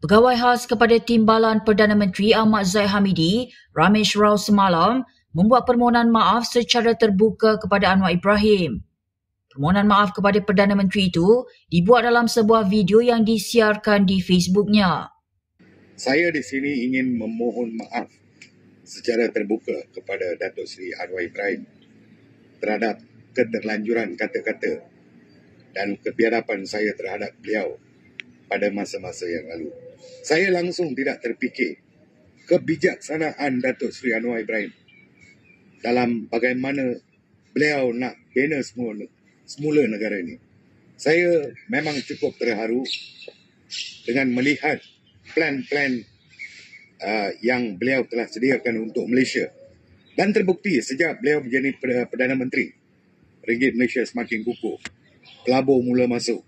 Pegawai khas kepada Timbalan Perdana Menteri Ahmad Zaid Hamidi, Ramesh Rao semalam, membuat permohonan maaf secara terbuka kepada Anwar Ibrahim. Permohonan maaf kepada Perdana Menteri itu dibuat dalam sebuah video yang disiarkan di Facebooknya. Saya di sini ingin memohon maaf secara terbuka kepada Datuk Seri Anwar Ibrahim terhadap keterlanjuran kata-kata dan kebiadaban saya terhadap beliau pada masa-masa yang lalu saya langsung tidak terfikir kebijaksanaan Datuk Seri Anwar Ibrahim dalam bagaimana beliau nak bina semua semula negara ini. Saya memang cukup terharu dengan melihat plan-plan uh, yang beliau telah sediakan untuk Malaysia. Dan terbukti sejak beliau menjadi Perdana uh, Menteri, ringgit Malaysia semakin kukuh. Pelabur mula masuk.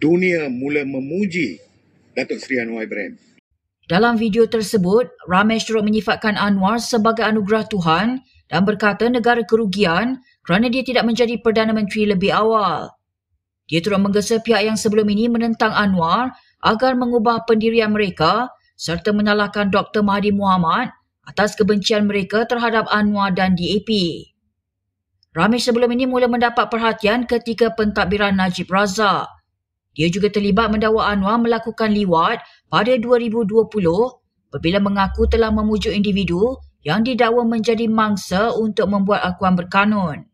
Dunia mula memuji Datuk Seri Anwar Ibrahim. Dalam video tersebut, Ramesh Rok menyifatkan Anwar sebagai anugerah Tuhan dan berkata negara kerugian kerana dia tidak menjadi Perdana Menteri lebih awal. Dia turut menggesa pihak yang sebelum ini menentang Anwar agar mengubah pendirian mereka serta menyalahkan Dr. Mahdi Muhammad atas kebencian mereka terhadap Anwar dan DAP. Ramesh sebelum ini mula mendapat perhatian ketika pentadbiran Najib Razak. Dia juga terlibat mendakwa Anwar melakukan liwat pada 2020 apabila mengaku telah memujuk individu yang didakwa menjadi mangsa untuk membuat akuan berkanun.